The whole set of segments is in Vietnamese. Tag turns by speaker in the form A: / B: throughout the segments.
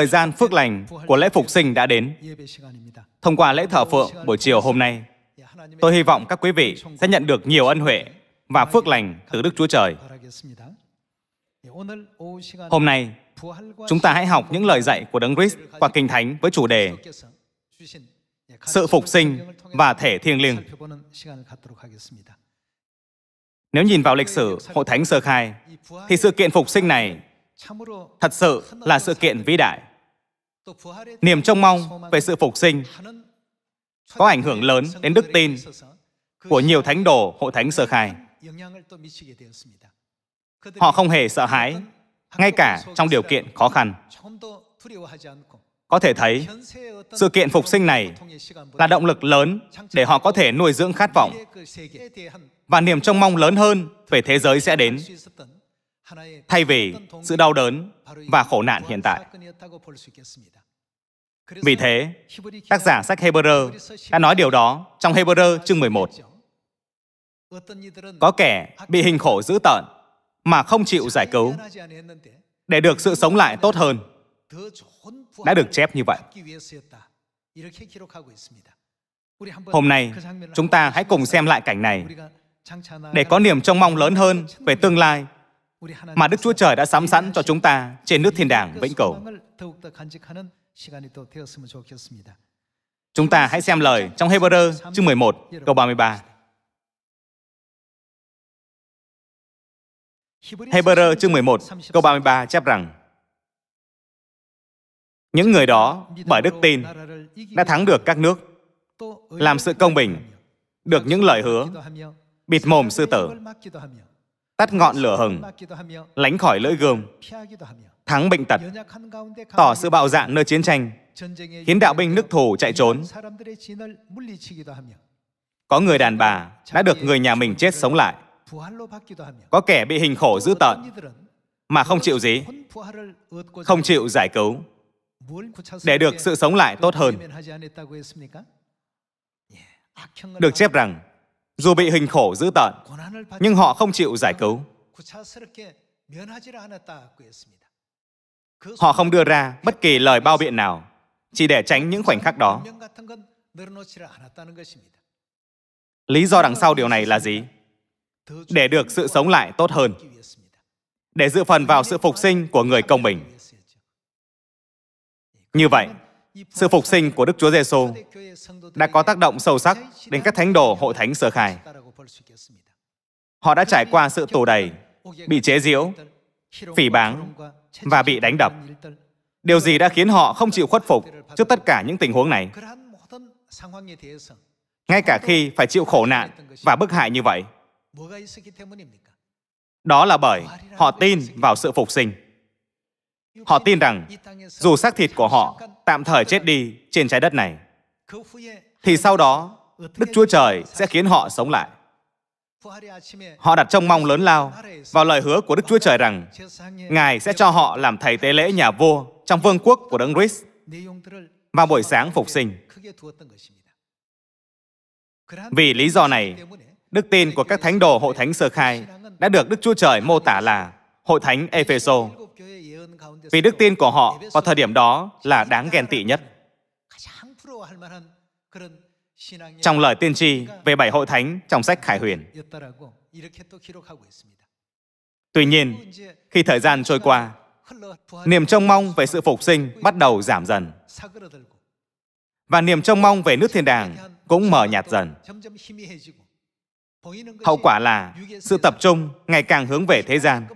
A: thời gian phước lành của lễ phục sinh đã đến. Thông qua lễ thờ phượng buổi chiều hôm nay, tôi hy vọng các quý vị sẽ nhận được nhiều ân huệ và phước lành từ Đức Chúa Trời. Hôm nay, chúng ta hãy học những lời dạy của Đấng Christ qua Kinh Thánh với chủ đề sự phục sinh và thể thiêng liêng. Nếu nhìn vào lịch sử Hội Thánh Sơ Khai, thì sự kiện phục sinh này thật sự là sự kiện vĩ đại. Niềm trông mong về sự phục sinh có ảnh hưởng lớn đến đức tin của nhiều thánh đồ hội thánh sơ khai. Họ không hề sợ hãi, ngay cả trong điều kiện khó khăn. Có thể thấy, sự kiện phục sinh này là động lực lớn để họ có thể nuôi dưỡng khát vọng và niềm trông mong lớn hơn về thế giới sẽ đến thay vì sự đau đớn và khổ nạn hiện tại. Vì thế, tác giả sách Hebrew đã nói điều đó trong Hebrew chương 11. Có kẻ bị hình khổ dữ tợn mà không chịu giải cứu để được sự sống lại tốt hơn đã được chép như vậy. Hôm nay, chúng ta hãy cùng xem lại cảnh này để có niềm trông mong lớn hơn về tương lai mà Đức Chúa Trời đã sắm sẵn cho chúng ta trên nước thiên đàng vĩnh cửu. Chúng ta hãy xem lời trong Hebrew chương 11 câu 33. Hebrew chương 11 câu 33 chép rằng Những người đó bởi đức tin đã thắng được các nước, làm sự công bình, được những lời hứa, bịt mồm sư tử, tắt ngọn lửa hừng, lánh khỏi lưỡi gươm, thắng bệnh tật, tỏ sự bạo dạn nơi chiến tranh, khiến đạo binh nước thù chạy trốn. Có người đàn bà đã được người nhà mình chết sống lại. Có kẻ bị hình khổ dữ tợn mà không chịu gì, không chịu giải cứu để được sự sống lại tốt hơn. Được chép rằng dù bị hình khổ dữ tợn, nhưng họ không chịu giải cứu. Họ không đưa ra bất kỳ lời bao biện nào, chỉ để tránh những khoảnh khắc đó. Lý do đằng sau điều này là gì? Để được sự sống lại tốt hơn, để dự phần vào sự phục sinh của người công bình. Như vậy, sự phục sinh của Đức Chúa Giêsu đã có tác động sâu sắc đến các thánh đồ hội thánh sơ khai. Họ đã trải qua sự tù đầy, bị chế giễu, phỉ báng và bị đánh đập. Điều gì đã khiến họ không chịu khuất phục trước tất cả những tình huống này? Ngay cả khi phải chịu khổ nạn và bức hại như vậy. Đó là bởi họ tin vào sự phục sinh. Họ tin rằng dù xác thịt của họ tạm thời chết đi trên trái đất này, thì sau đó Đức Chúa Trời sẽ khiến họ sống lại. Họ đặt trông mong lớn lao vào lời hứa của Đức Chúa Trời rằng Ngài sẽ cho họ làm thầy tế lễ nhà vua trong vương quốc của Đấng Christ vào buổi sáng phục sinh. Vì lý do này, đức tin của các thánh đồ hội thánh sơ khai đã được Đức Chúa Trời mô tả là hội thánh Epheso vì đức tin của họ vào thời điểm đó là đáng ghen tị nhất. Trong lời tiên tri về bảy hội thánh trong sách Khải Huyền. Tuy nhiên, khi thời gian trôi qua, niềm trông mong về sự phục sinh bắt đầu giảm dần. Và niềm trông mong về nước thiên đàng cũng mờ nhạt dần. Hậu quả là sự tập trung ngày càng hướng về thế gian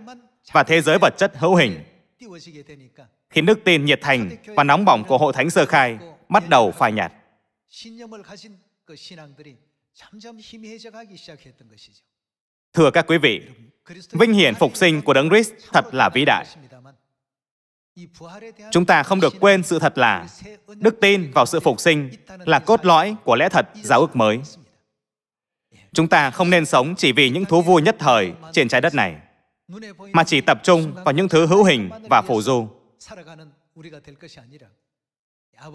A: và thế giới vật chất hữu hình khi đức tin nhiệt thành và nóng bỏng của hội thánh sơ khai bắt đầu phai nhạt. Thưa các quý vị, vinh hiển phục sinh của Đấng Christ thật là vĩ đại. Chúng ta không được quên sự thật là đức tin vào sự phục sinh là cốt lõi của lẽ thật giáo ước mới. Chúng ta không nên sống chỉ vì những thú vui nhất thời trên trái đất này mà chỉ tập trung vào những thứ hữu hình và phổ du.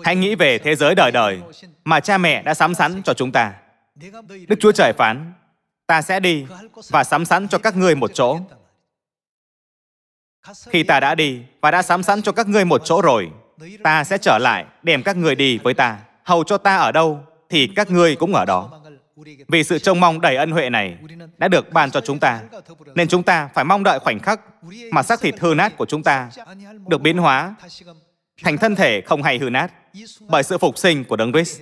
A: Hãy nghĩ về thế giới đời đời mà cha mẹ đã sắm sẵn cho chúng ta. Đức Chúa Trời phán, ta sẽ đi và sắm sẵn cho các ngươi một chỗ. Khi ta đã đi và đã sắm sẵn cho các ngươi một chỗ rồi, ta sẽ trở lại đem các ngươi đi với ta. Hầu cho ta ở đâu thì các ngươi cũng ở đó. Vì sự trông mong đầy ân huệ này đã được ban cho chúng ta, nên chúng ta phải mong đợi khoảnh khắc mà xác thịt hư nát của chúng ta được biến hóa thành thân thể không hay hư nát bởi sự phục sinh của Đấng Christ.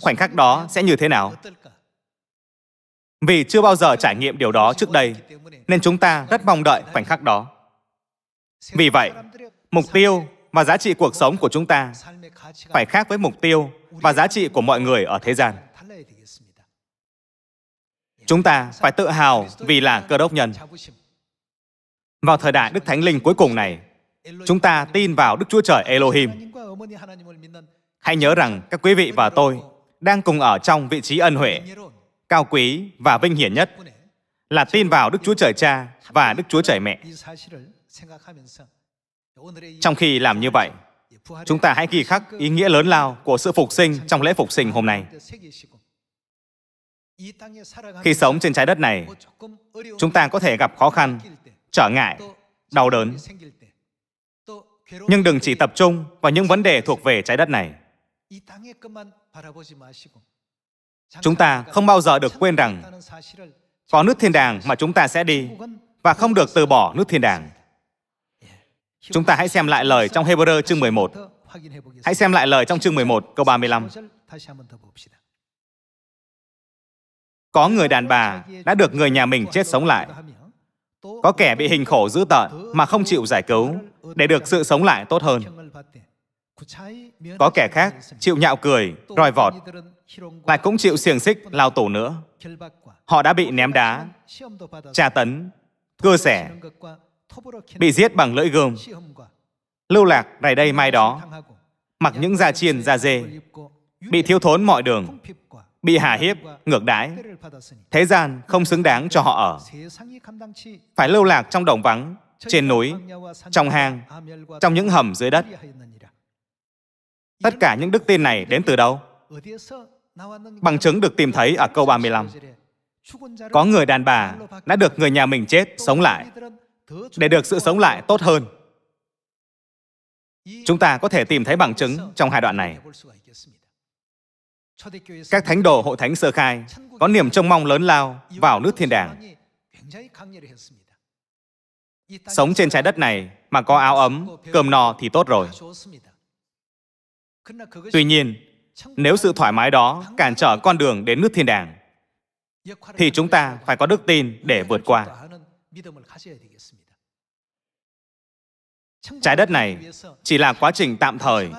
A: Khoảnh khắc đó sẽ như thế nào? Vì chưa bao giờ trải nghiệm điều đó trước đây, nên chúng ta rất mong đợi khoảnh khắc đó. Vì vậy, mục tiêu và giá trị cuộc sống của chúng ta phải khác với mục tiêu và giá trị của mọi người ở thế gian. Chúng ta phải tự hào vì là cơ đốc nhân. Vào thời đại Đức Thánh Linh cuối cùng này, chúng ta tin vào Đức Chúa Trời Elohim. Hãy nhớ rằng các quý vị và tôi đang cùng ở trong vị trí ân huệ, cao quý và vinh hiển nhất là tin vào Đức Chúa Trời Cha và Đức Chúa Trời Mẹ. Trong khi làm như vậy, chúng ta hãy ghi khắc ý nghĩa lớn lao của sự phục sinh trong lễ phục sinh hôm nay. Khi sống trên trái đất này, chúng ta có thể gặp khó khăn, trở ngại, đau đớn. Nhưng đừng chỉ tập trung vào những vấn đề thuộc về trái đất này. Chúng ta không bao giờ được quên rằng có nước thiên đàng mà chúng ta sẽ đi và không được từ bỏ nước thiên đàng. Chúng ta hãy xem lại lời trong Hebrew chương 11. Hãy xem lại lời trong chương 11 câu 35. Có người đàn bà đã được người nhà mình chết sống lại. Có kẻ bị hình khổ dữ tợn mà không chịu giải cứu để được sự sống lại tốt hơn. Có kẻ khác chịu nhạo cười, roi vọt, lại cũng chịu xiềng xích lao tù nữa. Họ đã bị ném đá, tra tấn, cưa xẻ, bị giết bằng lưỡi gươm, lưu lạc này đây mai đó, mặc những da chiên da dê, bị thiếu thốn mọi đường, bị hà hiếp, ngược đãi. Thế gian không xứng đáng cho họ ở. Phải lưu lạc trong đồng vắng, trên núi, trong hang, trong những hầm dưới đất. Tất cả những đức tin này đến từ đâu? Bằng chứng được tìm thấy ở câu 35. Có người đàn bà đã được người nhà mình chết sống lại để được sự sống lại tốt hơn. Chúng ta có thể tìm thấy bằng chứng trong hai đoạn này. Các thánh đồ hội thánh sơ khai có niềm trông mong lớn lao vào nước thiên đàng. Sống trên trái đất này mà có áo ấm, cơm no thì tốt rồi. Tuy nhiên, nếu sự thoải mái đó cản trở con đường đến nước thiên đàng, thì chúng ta phải có đức tin để vượt qua. Trái đất này chỉ là quá trình tạm thời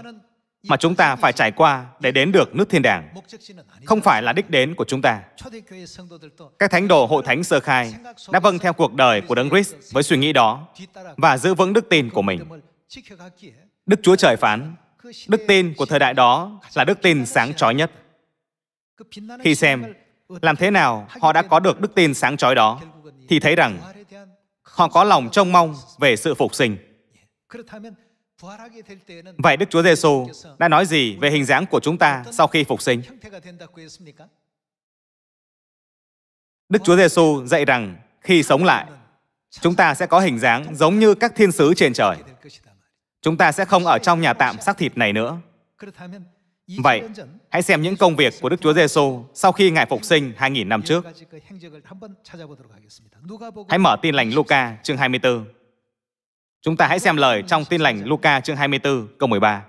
A: mà chúng ta phải trải qua để đến được nước thiên đàng, không phải là đích đến của chúng ta. Các thánh đồ hội thánh sơ khai đã vâng theo cuộc đời của Đấng Christ với suy nghĩ đó và giữ vững đức tin của mình. Đức Chúa Trời phán, đức tin của thời đại đó là đức tin sáng chói nhất. Khi xem làm thế nào họ đã có được đức tin sáng chói đó, thì thấy rằng họ có lòng trông mong về sự phục sinh. Vậy Đức Chúa Giêsu đã nói gì về hình dáng của chúng ta sau khi phục sinh? Đức Chúa Giêsu dạy rằng khi sống lại, chúng ta sẽ có hình dáng giống như các thiên sứ trên trời. Chúng ta sẽ không ở trong nhà tạm xác thịt này nữa. Vậy, hãy xem những công việc của Đức Chúa Giêsu sau khi Ngài phục sinh 2.000 năm trước. Hãy mở tin lành Luca chương 24. Chúng ta hãy xem lời trong tin lành Luca chương 24 câu 13.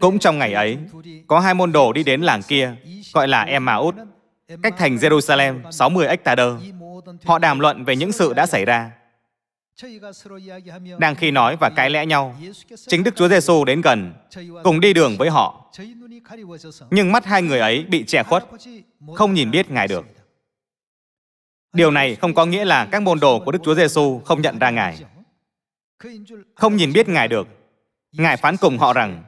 A: Cũng trong ngày ấy, có hai môn đồ đi đến làng kia, gọi là Emmaus, cách thành Jerusalem 60 hectare. Họ đàm luận về những sự đã xảy ra. Đang khi nói và cãi lẽ nhau, chính Đức Chúa Giêsu đến gần, cùng đi đường với họ. Nhưng mắt hai người ấy bị che khuất, không nhìn biết Ngài được. Điều này không có nghĩa là các môn đồ của Đức Chúa Giêsu không nhận ra Ngài. Không nhìn biết Ngài được. Ngài phán cùng họ rằng,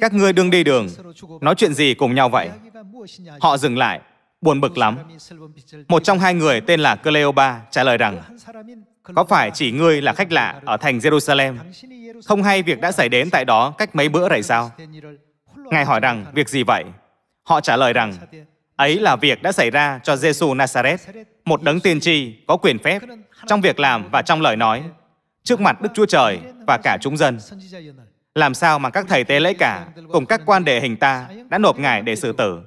A: các ngươi đương đi đường, nói chuyện gì cùng nhau vậy? Họ dừng lại, buồn bực lắm. Một trong hai người tên là Cleopa trả lời rằng, có phải chỉ ngươi là khách lạ ở thành Jerusalem? Không hay việc đã xảy đến tại đó cách mấy bữa rồi sao? Ngài hỏi rằng, việc gì vậy? Họ trả lời rằng, Ấy là việc đã xảy ra cho Giêsu Nazareth, một đấng tiên tri có quyền phép trong việc làm và trong lời nói trước mặt Đức Chúa Trời và cả chúng dân. Làm sao mà các thầy tế lễ cả cùng các quan đệ hình ta đã nộp ngài để xử tử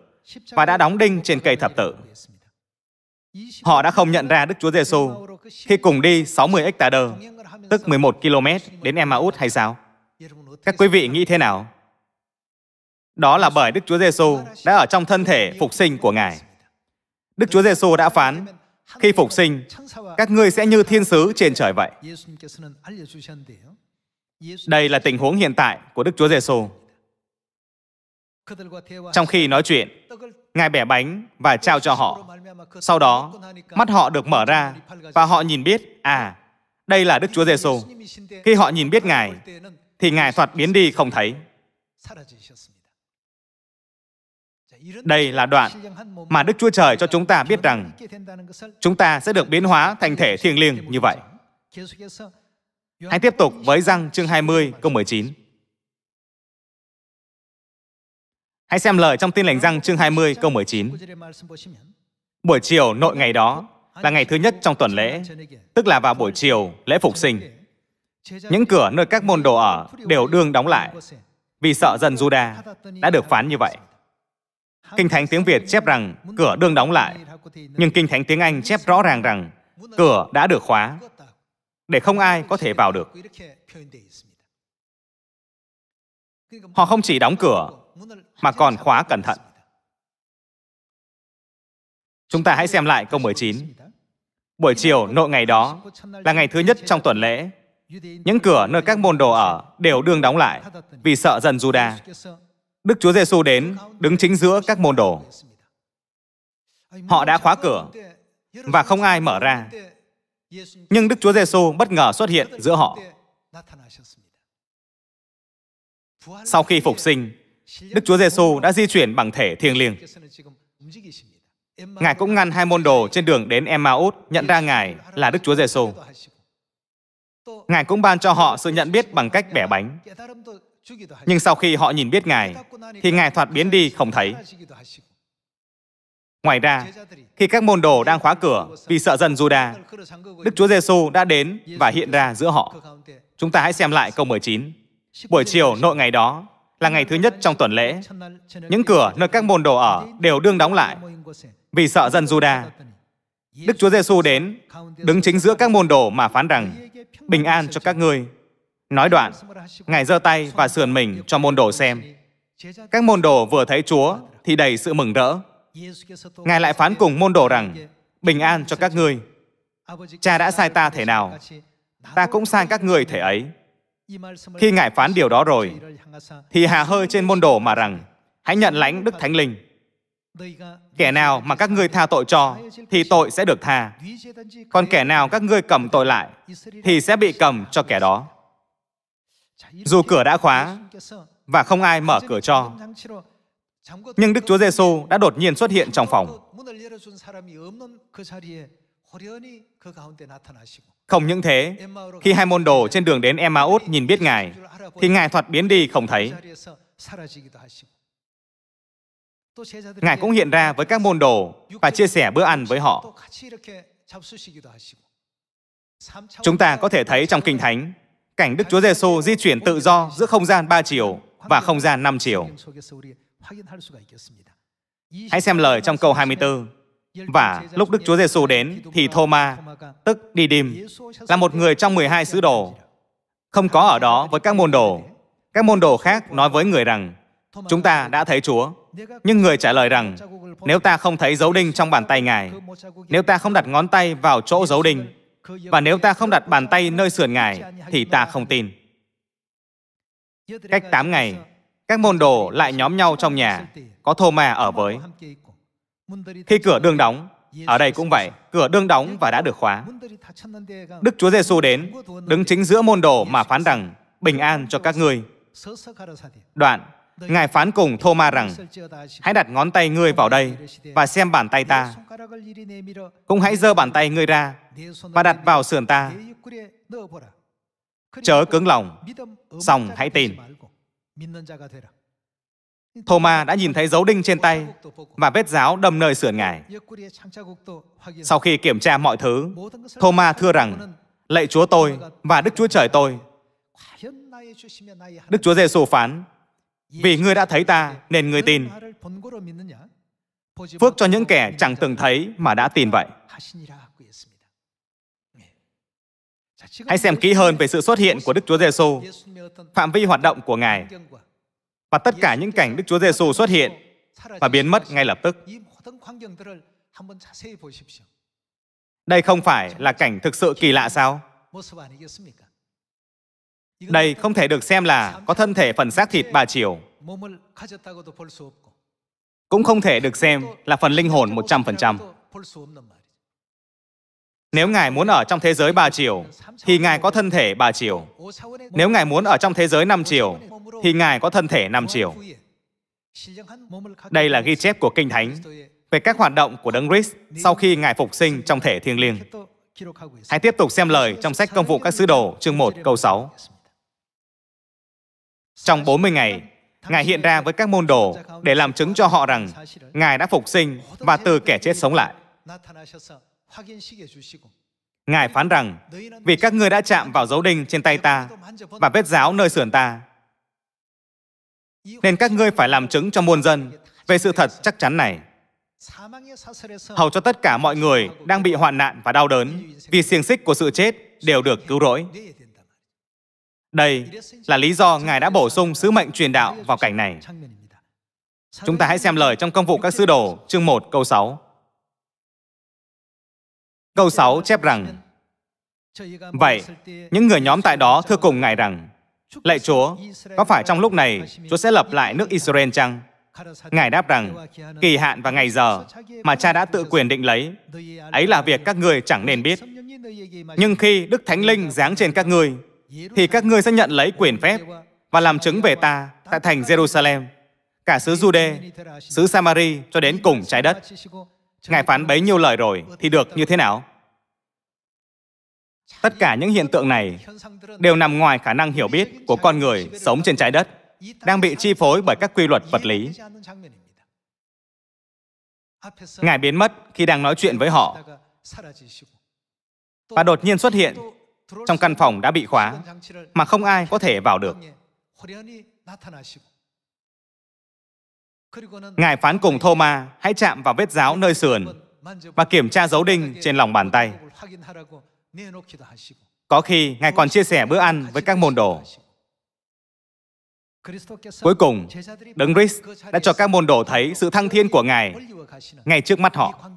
A: và đã đóng đinh trên cây thập tự. Họ đã không nhận ra Đức Chúa Giêsu khi cùng đi 60 hectare tức 11 km đến Emmaus hay sao? Các quý vị nghĩ thế nào? Đó là bởi Đức Chúa Giêsu đã ở trong thân thể phục sinh của Ngài. Đức Chúa Giêsu đã phán, khi phục sinh, các ngươi sẽ như thiên sứ trên trời vậy. Đây là tình huống hiện tại của Đức Chúa Giêsu. Trong khi nói chuyện, Ngài bẻ bánh và trao cho họ. Sau đó, mắt họ được mở ra và họ nhìn biết, à, đây là Đức Chúa Giêsu. Khi họ nhìn biết Ngài, thì Ngài thoạt biến đi không thấy. Đây là đoạn mà Đức Chúa Trời cho chúng ta biết rằng chúng ta sẽ được biến hóa thành thể thiêng liêng như vậy. Hãy tiếp tục với răng chương 20 câu 19. Hãy xem lời trong tin lành răng chương 20 câu 19. Buổi chiều nội ngày đó là ngày thứ nhất trong tuần lễ, tức là vào buổi chiều lễ phục sinh. Những cửa nơi các môn đồ ở đều đương đóng lại vì sợ dân Juda đã được phán như vậy. Kinh Thánh tiếng Việt chép rằng cửa đương đóng lại, nhưng Kinh Thánh tiếng Anh chép rõ ràng rằng cửa đã được khóa, để không ai có thể vào được. Họ không chỉ đóng cửa, mà còn khóa cẩn thận. Chúng ta hãy xem lại câu 19. Buổi chiều nội ngày đó là ngày thứ nhất trong tuần lễ. Những cửa nơi các môn đồ ở đều đương đóng lại vì sợ dân Judah. Đức Chúa Giêsu đến, đứng chính giữa các môn đồ. Họ đã khóa cửa và không ai mở ra. Nhưng Đức Chúa Giêsu bất ngờ xuất hiện giữa họ. Sau khi phục sinh, Đức Chúa Giêsu đã di chuyển bằng thể thiêng liêng. Ngài cũng ngăn hai môn đồ trên đường đến Emmaus nhận ra Ngài là Đức Chúa Giêsu. Ngài cũng ban cho họ sự nhận biết bằng cách bẻ bánh. Nhưng sau khi họ nhìn biết Ngài, thì Ngài thoạt biến đi không thấy. Ngoài ra, khi các môn đồ đang khóa cửa vì sợ dân Juda, Đức Chúa Giêsu đã đến và hiện ra giữa họ. Chúng ta hãy xem lại câu 19. Buổi chiều nội ngày đó là ngày thứ nhất trong tuần lễ. Những cửa nơi các môn đồ ở đều đương đóng lại vì sợ dân Juda. Đức Chúa Giêsu đến, đứng chính giữa các môn đồ mà phán rằng: Bình an cho các ngươi. Nói đoạn, Ngài giơ tay và sườn mình cho môn đồ xem. Các môn đồ vừa thấy Chúa thì đầy sự mừng rỡ. Ngài lại phán cùng môn đồ rằng, bình an cho các ngươi. Cha đã sai ta thể nào, ta cũng sai các ngươi thể ấy. Khi Ngài phán điều đó rồi, thì hà hơi trên môn đồ mà rằng, hãy nhận lãnh Đức Thánh Linh. Kẻ nào mà các ngươi tha tội cho, thì tội sẽ được tha. Còn kẻ nào các ngươi cầm tội lại, thì sẽ bị cầm cho kẻ đó. Dù cửa đã khóa và không ai mở cửa cho, nhưng Đức Chúa Giêsu đã đột nhiên xuất hiện trong phòng. Không những thế, khi hai môn đồ trên đường đến Emmaus nhìn biết Ngài, thì Ngài thoạt biến đi không thấy. Ngài cũng hiện ra với các môn đồ và chia sẻ bữa ăn với họ. Chúng ta có thể thấy trong Kinh Thánh, cảnh Đức Chúa Giêsu di chuyển tự do giữa không gian 3 chiều và không gian 5 chiều. Hãy xem lời trong câu 24. Và lúc Đức Chúa Giêsu đến thì thomas tức Đi là một người trong 12 sứ đồ, không có ở đó với các môn đồ. Các môn đồ khác nói với người rằng, chúng ta đã thấy Chúa. Nhưng người trả lời rằng, nếu ta không thấy dấu đinh trong bàn tay Ngài, nếu ta không đặt ngón tay vào chỗ dấu đinh, và nếu ta không đặt bàn tay nơi sườn Ngài, thì ta không tin. Cách 8 ngày, các môn đồ lại nhóm nhau trong nhà, có Thô Ma ở với. Khi cửa đương đóng, ở đây cũng vậy, cửa đương đóng và đã được khóa. Đức Chúa Giêsu đến, đứng chính giữa môn đồ mà phán rằng, bình an cho các ngươi. Đoạn, Ngài phán cùng Thomas rằng, hãy đặt ngón tay ngươi vào đây và xem bàn tay ta. Cũng hãy giơ bàn tay ngươi ra và đặt vào sườn ta. Chớ cứng lòng, xong hãy tin. Thomas đã nhìn thấy dấu đinh trên tay và vết giáo đâm nơi sườn ngài. Sau khi kiểm tra mọi thứ, Thomas thưa rằng, lạy Chúa tôi và Đức Chúa Trời tôi. Đức Chúa Giêsu phán, vì ngươi đã thấy ta nên ngươi tin. Phước cho những kẻ chẳng từng thấy mà đã tin vậy. Hãy xem kỹ hơn về sự xuất hiện của Đức Chúa Giêsu, phạm vi hoạt động của Ngài và tất cả những cảnh Đức Chúa Giêsu xuất hiện và biến mất ngay lập tức. Đây không phải là cảnh thực sự kỳ lạ sao? Đây không thể được xem là có thân thể phần xác thịt ba chiều. Cũng không thể được xem là phần linh hồn 100%. Nếu Ngài muốn ở trong thế giới ba chiều, thì Ngài có thân thể ba chiều. Nếu Ngài muốn ở trong thế giới năm chiều, thì Ngài có thân thể năm chiều. Đây là ghi chép của Kinh Thánh về các hoạt động của Đấng Christ sau khi Ngài phục sinh trong thể thiêng liêng. Hãy tiếp tục xem lời trong sách Công vụ các sứ đồ chương 1 câu 6. Trong 40 ngày, Ngài hiện ra với các môn đồ để làm chứng cho họ rằng Ngài đã phục sinh và từ kẻ chết sống lại. Ngài phán rằng, vì các ngươi đã chạm vào dấu đinh trên tay ta và vết giáo nơi sườn ta, nên các ngươi phải làm chứng cho muôn dân về sự thật chắc chắn này. Hầu cho tất cả mọi người đang bị hoạn nạn và đau đớn vì xiềng xích của sự chết đều được cứu rỗi. Đây là lý do Ngài đã bổ sung sứ mệnh truyền đạo vào cảnh này. Chúng ta hãy xem lời trong công vụ các sứ đồ, chương 1, câu 6. Câu 6 chép rằng, Vậy, những người nhóm tại đó thưa cùng Ngài rằng, Lạy Chúa, có phải trong lúc này Chúa sẽ lập lại nước Israel chăng? Ngài đáp rằng, kỳ hạn và ngày giờ mà cha đã tự quyền định lấy, ấy là việc các ngươi chẳng nên biết. Nhưng khi Đức Thánh Linh giáng trên các ngươi, thì các ngươi sẽ nhận lấy quyền phép và làm chứng về ta tại thành Jerusalem, cả xứ Jude, xứ Samari cho đến cùng trái đất. Ngài phán bấy nhiêu lời rồi thì được như thế nào? Tất cả những hiện tượng này đều nằm ngoài khả năng hiểu biết của con người sống trên trái đất, đang bị chi phối bởi các quy luật vật lý. Ngài biến mất khi đang nói chuyện với họ và đột nhiên xuất hiện trong căn phòng đã bị khóa mà không ai có thể vào được. Ngài phán cùng Thoma hãy chạm vào vết giáo nơi sườn và kiểm tra dấu đinh trên lòng bàn tay. Có khi Ngài còn chia sẻ bữa ăn với các môn đồ.
B: Cuối cùng, Đấng
A: Christ đã cho các môn đồ thấy sự thăng thiên của Ngài ngay trước mắt họ.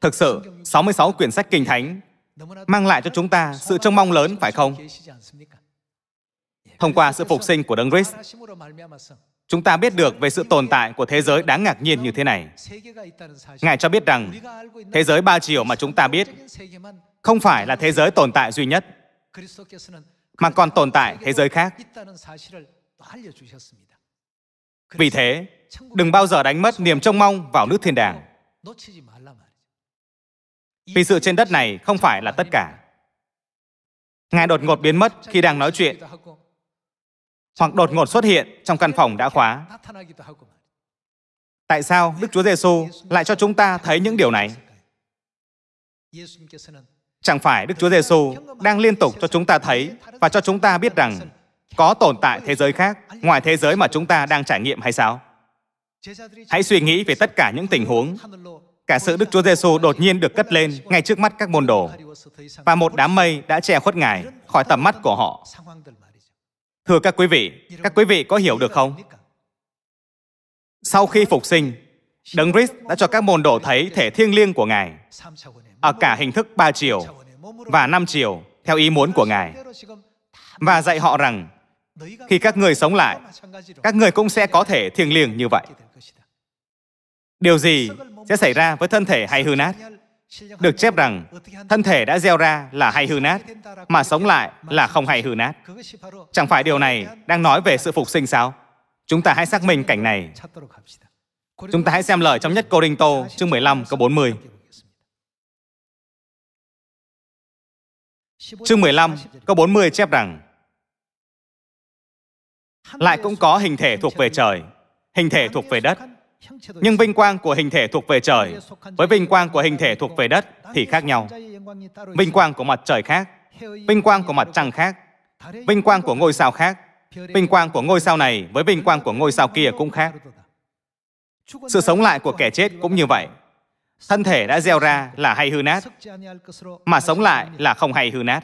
A: Thực sự, 66 quyển sách kinh thánh mang lại cho chúng ta sự trông mong lớn, phải không? Thông qua sự phục sinh của Đấng Christ, chúng ta biết được về sự tồn tại của thế giới đáng ngạc nhiên như thế này. Ngài cho biết rằng, thế giới ba chiều mà chúng ta biết không phải là thế giới tồn tại duy nhất, mà còn tồn tại thế giới khác. Vì thế, đừng bao giờ đánh mất niềm trông mong vào nước thiên đàng vì sự trên đất này không phải là tất cả. Ngài đột ngột biến mất khi đang nói chuyện, hoặc đột ngột xuất hiện trong căn phòng đã khóa. Tại sao Đức Chúa Giêsu lại cho chúng ta thấy những điều này? Chẳng phải Đức Chúa Giêsu đang liên tục cho chúng ta thấy và cho chúng ta biết rằng có tồn tại thế giới khác ngoài thế giới mà chúng ta đang trải nghiệm hay sao? Hãy suy nghĩ về tất cả những tình huống Cả sự Đức Chúa Giêsu đột nhiên được cất lên ngay trước mắt các môn đồ và một đám mây đã che khuất Ngài khỏi tầm mắt của họ. Thưa các quý vị, các quý vị có hiểu được không? Sau khi phục sinh, Đấng Christ đã cho các môn đồ thấy thể thiêng liêng của Ngài ở cả hình thức ba chiều và năm chiều theo ý muốn của Ngài và dạy họ rằng khi các người sống lại, các người cũng sẽ có thể thiêng liêng như vậy. Điều gì sẽ xảy ra với thân thể hay hư nát? Được chép rằng, thân thể đã gieo ra là hay hư nát, mà sống lại là không hay hư nát. Chẳng phải điều này đang nói về sự phục sinh sao? Chúng ta hãy xác minh cảnh này. Chúng ta hãy xem lời trong nhất Cô Đinh Tô, chương 15, câu 40. Chương 15, câu 40 chép rằng Lại cũng có hình thể thuộc về trời, hình thể thuộc về đất, nhưng vinh quang của hình thể thuộc về trời với vinh quang của hình thể thuộc về đất thì khác nhau. Vinh quang của mặt trời khác, vinh quang của mặt trăng khác, vinh quang của ngôi sao khác, vinh quang của ngôi sao này với vinh quang của ngôi sao kia cũng khác. Sự sống lại của kẻ chết cũng như vậy. Thân thể đã gieo ra là hay hư nát, mà sống lại là không hay hư nát.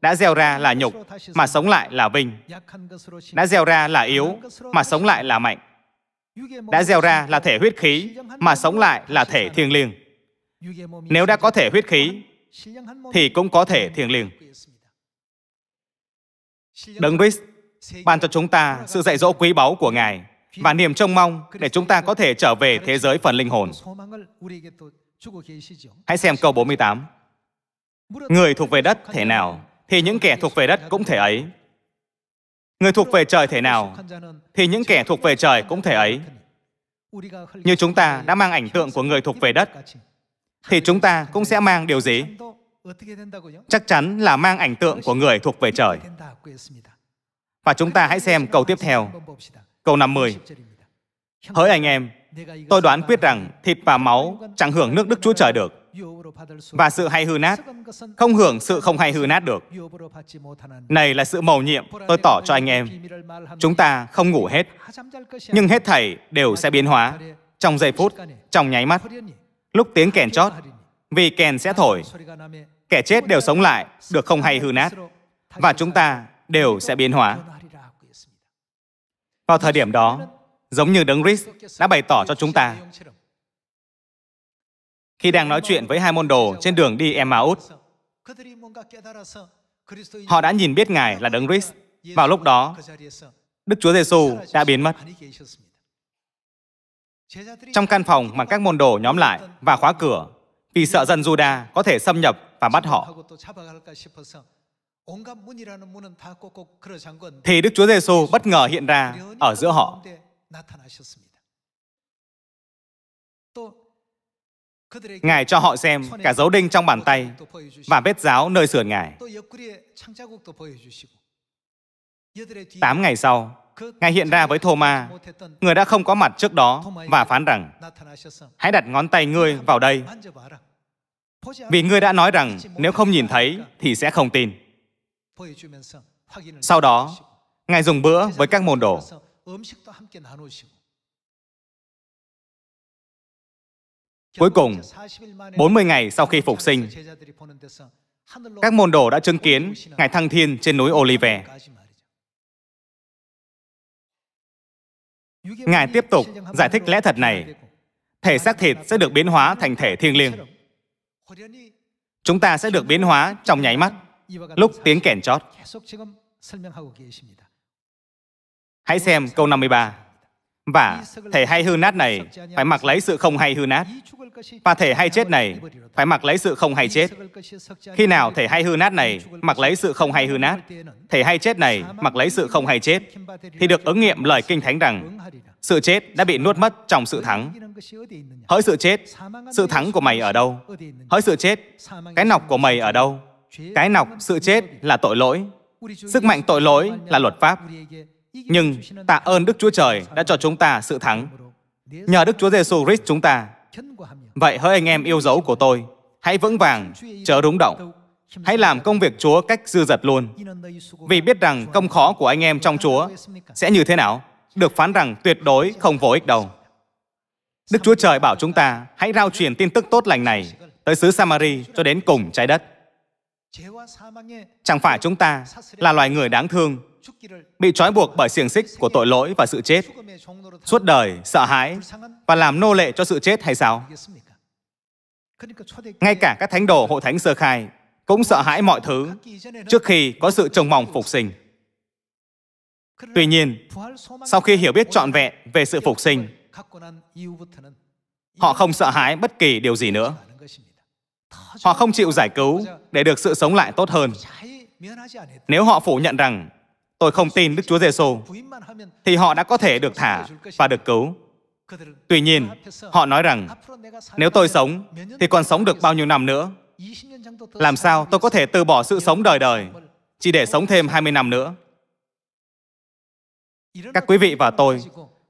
B: Đã gieo ra là nhục, mà sống lại là vinh. Đã gieo ra là yếu, mà sống lại là
A: mạnh đã gieo ra là thể huyết khí, mà sống lại là thể thiêng liêng. Nếu đã có thể huyết khí, thì cũng có thể thiêng liêng. Đấng Christ ban cho chúng ta sự dạy dỗ quý báu của Ngài và niềm trông mong để chúng ta có thể trở về thế giới phần linh hồn. Hãy xem câu 48. Người thuộc về đất thể nào, thì những kẻ thuộc về đất cũng thể ấy. Người thuộc về trời thể nào, thì những kẻ thuộc về trời cũng thể ấy. Như chúng ta đã mang ảnh tượng của người thuộc về đất, thì chúng ta cũng sẽ mang điều gì? Chắc chắn là mang ảnh tượng của người thuộc về trời. Và chúng ta hãy xem câu tiếp theo, câu 50. Hỡi anh em, tôi đoán quyết rằng thịt và máu chẳng hưởng nước Đức Chúa Trời được, và sự hay hư nát không hưởng sự không hay hư nát được. Này là sự mầu nhiệm tôi tỏ cho anh em. Chúng ta không ngủ hết, nhưng hết thảy đều sẽ biến hóa trong giây phút, trong nháy mắt. Lúc tiếng kèn chót, vì kèn sẽ thổi, kẻ chết đều sống lại, được không hay hư nát, và chúng ta đều sẽ biến hóa. Vào thời điểm đó, giống như Đấng Christ đã bày tỏ cho chúng ta, khi đang nói chuyện với hai môn đồ trên đường đi Emmaus. Họ đã nhìn biết Ngài là Đấng Christ. Vào lúc đó, Đức Chúa Giêsu đã biến mất. Trong căn phòng mà các môn đồ nhóm lại và khóa cửa vì sợ dân Juda có thể xâm nhập và bắt họ. Thì Đức Chúa Giêsu bất ngờ hiện ra ở giữa họ.
B: Ngài cho họ xem cả dấu đinh
A: trong bàn tay và vết giáo nơi sườn Ngài.
B: Tám ngày sau,
A: Ngài hiện ra với Thoma, người đã không có mặt trước đó và phán rằng, hãy đặt ngón tay ngươi vào đây, vì ngươi đã nói rằng nếu không nhìn thấy thì sẽ không tin. Sau đó, Ngài dùng bữa với các môn đồ. Cuối cùng, 40 ngày sau khi phục sinh, các môn đồ đã chứng kiến Ngài Thăng Thiên trên núi Olive. Ngài tiếp tục giải thích lẽ thật này. Thể xác thịt sẽ được biến hóa thành thể thiêng liêng. Chúng ta sẽ được biến hóa trong nháy mắt, lúc tiếng kèn chót. Hãy xem câu 53. Và thể hay hư nát này phải mặc lấy sự không hay hư nát. Và thể hay chết này phải mặc lấy sự không hay chết. Khi nào thể hay hư nát này mặc lấy sự không hay hư nát, thể hay chết này mặc lấy sự không hay chết, thì được ứng nghiệm lời Kinh Thánh rằng sự chết đã bị nuốt mất trong sự thắng. Hỡi sự chết, sự thắng của mày ở đâu? Hỡi sự chết, cái nọc của mày ở đâu? Cái nọc, sự chết là tội lỗi. Sức mạnh tội lỗi là luật pháp. Nhưng tạ ơn Đức Chúa Trời đã cho chúng ta sự thắng. Nhờ Đức Chúa Giêsu Christ chúng ta. Vậy hỡi anh em yêu dấu của tôi, hãy vững vàng, chớ rúng động. Hãy làm công việc Chúa cách dư dật luôn. Vì biết rằng công khó của anh em trong Chúa sẽ như thế nào, được phán rằng tuyệt đối không vô ích đâu. Đức Chúa Trời bảo chúng ta hãy rao truyền tin tức tốt lành này tới xứ Samari cho đến cùng trái đất. Chẳng phải chúng ta là loài người đáng thương bị trói buộc bởi xiềng xích của tội lỗi và sự chết, suốt đời sợ hãi và làm nô lệ cho sự chết hay sao? Ngay cả các thánh đồ hộ thánh sơ khai cũng sợ hãi mọi thứ trước khi có sự trông mong phục sinh. Tuy nhiên, sau khi hiểu biết trọn vẹn về sự phục sinh, họ không sợ hãi bất kỳ điều gì nữa. Họ không chịu giải cứu để được sự sống lại tốt hơn. Nếu họ phủ nhận rằng tôi không tin Đức Chúa Giêsu thì họ đã có thể được thả và được cứu. Tuy nhiên, họ nói rằng nếu tôi sống thì còn sống được bao nhiêu năm nữa? Làm sao tôi có thể từ bỏ sự sống đời đời chỉ để sống thêm 20 năm nữa? Các quý vị và tôi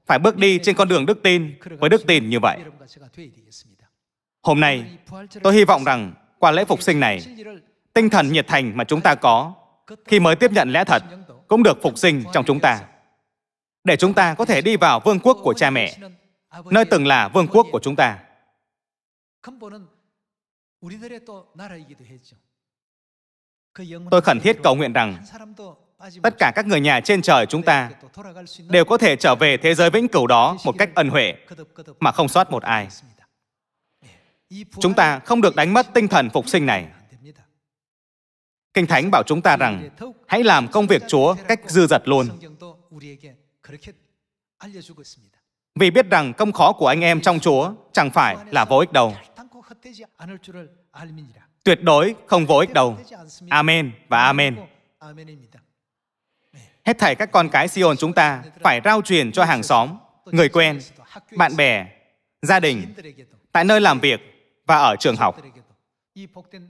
A: phải bước đi trên con đường đức tin với đức tin như vậy. Hôm nay, tôi hy vọng rằng qua lễ phục sinh này, tinh thần nhiệt thành mà chúng ta có khi mới tiếp nhận lẽ thật cũng được phục sinh trong chúng ta, để chúng ta có thể đi vào vương quốc của cha mẹ, nơi từng là vương quốc của chúng ta. Tôi khẩn thiết cầu nguyện rằng tất cả các người nhà trên trời chúng ta đều có thể trở về thế giới vĩnh cửu đó một cách ân huệ mà không sót một ai. Chúng ta không được đánh mất tinh thần phục sinh này. Kinh Thánh bảo chúng ta rằng hãy làm công việc Chúa cách dư dật luôn. Vì biết rằng công khó của anh em trong Chúa chẳng phải là vô ích đâu. Tuyệt đối không vô ích đâu. Amen và Amen. Hết thảy các con cái Sion chúng ta phải rao truyền cho hàng xóm, người quen, bạn bè, gia đình, tại nơi làm việc và ở trường học.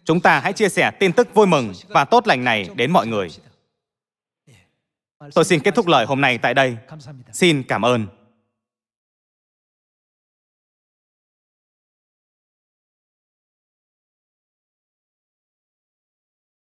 A: Chúng ta hãy chia sẻ tin tức vui mừng và tốt lành này đến mọi người. Dạ. Tôi xin kết thúc lời hôm nay tại đây. Xin cảm ơn.